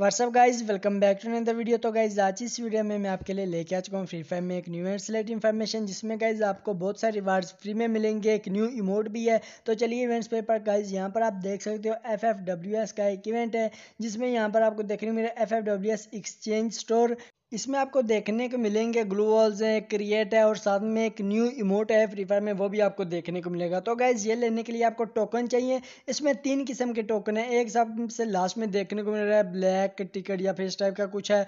WhatsApp guys welcome back to another video तो guys आज इस वीडियो में मैं आपके लिए लेके आ चुका हूँ फ्री फायर में एक न्यू एंड सेलेक्ट इन्फॉर्मेशन जिसमें गाइज आपको बहुत सारे रिवार्ड्स फ्री में मिलेंगे एक न्यू इमोट भी है तो चलिए इवेंट्स पेपर गाइज यहाँ पर आप देख सकते हो एफ एफ डब्ल्यू एस का एक इवेंट है जिसमें यहाँ पर आपको देखने को मिला F F W S exchange store इसमें आपको देखने को मिलेंगे ग्लू वॉल्स हैं क्रिएट है और साथ में एक न्यू इमोट है फ्री फायर में वो भी आपको देखने को मिलेगा तो गाइज ये लेने के लिए आपको टोकन चाहिए इसमें तीन किस्म के टोकन है एक सबसे लास्ट में देखने को मिल रहा है ब्लैक टिकट या फिर इस टाइप का कुछ है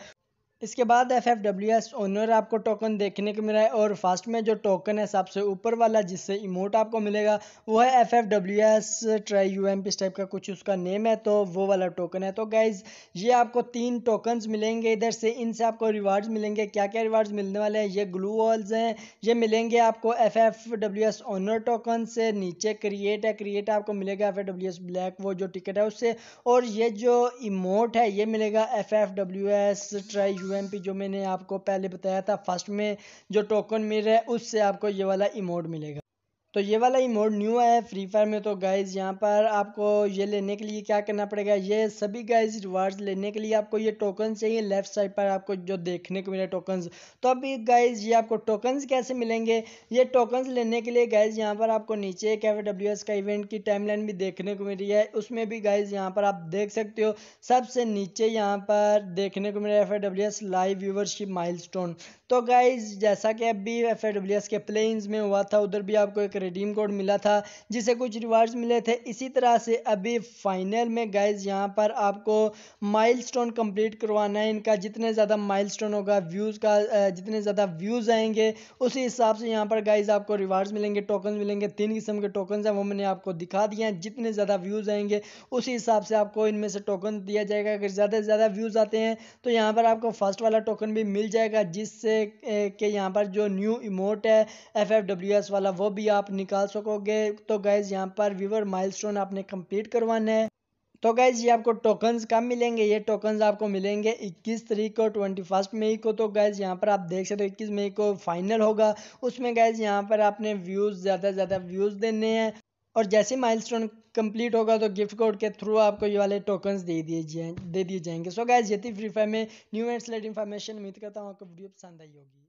इसके बाद F F W S owner आपको टोकन देखने को मिला है और फास्ट में जो टोकन है सबसे ऊपर वाला जिससे इमोट आपको मिलेगा वो है F F W S triumph type का कुछ उसका नेम है तो वो वाला टोकन है तो गाइज ये आपको तीन टोकन मिलेंगे इधर से इनसे आपको रिवार्ड्स मिलेंगे क्या क्या रिवार्ड्स मिलने वाले हैं ये ग्लू वॉल्स हैं ये मिलेंगे आपको F F W S owner token से नीचे क्रिएट है क्रिएट आपको मिलेगा F F W S black वो जो टिकट है उससे और ये जो इमोट है ये मिलेगा F F W S triumph जो मैंने आपको पहले बताया था फर्स्ट में जो टोकन मिल रहा है उससे आपको ये वाला इमोट मिलेगा तो ये वाला ही मोड न्यू है फ्री फायर में तो गाइज़ यहाँ पर आपको ये लेने के लिए क्या करना पड़ेगा ये सभी गाइज़ रिवार्ड्स लेने के लिए आपको ये टोकन चाहिए लेफ्ट साइड पर आपको जो देखने को मिले टोकन्स तो अभी गाइज़ ये आपको टोकन्स कैसे मिलेंगे ये टोकन्स लेने के लिए गाइज़ यहाँ पर आपको नीचे कैफे डब्ल्यू का इवेंट की टाइमलाइन भी देखने को मिल रही है उसमें भी गाइज़ यहाँ पर आप देख सकते हो सबसे नीचे यहाँ पर देखने को मिले है F A W S live viewership stone तो गाइज़ जैसा कि अभी एफ ए डब्ल्यू एस के प्लेन्स में हुआ था उधर भी आपको एक रिडीम कोड मिला था जिसे कुछ रिवार्ड्स मिले थे इसी तरह से अभी फाइनल में गाइज यहाँ पर आपको माइलस्टोन कंप्लीट करवाना है इनका जितने ज़्यादा माइलस्टोन होगा व्यूज़ का जितने ज़्यादा व्यूज़ आएंगे उसी हिसाब से यहाँ पर गाइज आपको रिवार्ड्स मिलेंगे टोकन मिलेंगे तीन किस्म के टोकन हैं वो मैंने आपको दिखा दिए हैं जितने ज़्यादा व्यूज़ आएंगे उसी हिसाब से आपको इनमें से टोकन दिया जाएगा अगर ज़्यादा से ज़्यादा व्यूज़ आते हैं तो यहाँ पर आपको फर्स्ट वाला टोकन भी मिल जाएगा जिससे के यहाँ पर जो न्यू इमोट है एफ वाला वो भी आप निकाल सकोगे तो गैज़ यहाँ पर व्यूवर माइलस्टोन आपने कंप्लीट करवाना है तो गैज़ ये आपको टोकन्स कब मिलेंगे ये टोकन्स आपको मिलेंगे 21 तरीक को 21 मई को तो गैज़ यहाँ पर आप देख सकते हो 21 मई को फाइनल होगा उसमें गैज़ यहाँ पर आपने व्यूज़ ज़्यादा से ज़्यादा व्यूज़ देने हैं और जैसे माइलस्टोन कंप्लीट होगा तो गिफ्ट कोड के थ्रू आपको ये वाले टोकन्स दे दिए जाए दे दिए जाएंगे सो गैज़ ये फ्री फायर में न्यू एंड स्लेट इन्फॉर्मेशन उम्मीद करता हूँ आपको वीडियो पसंद आई होगी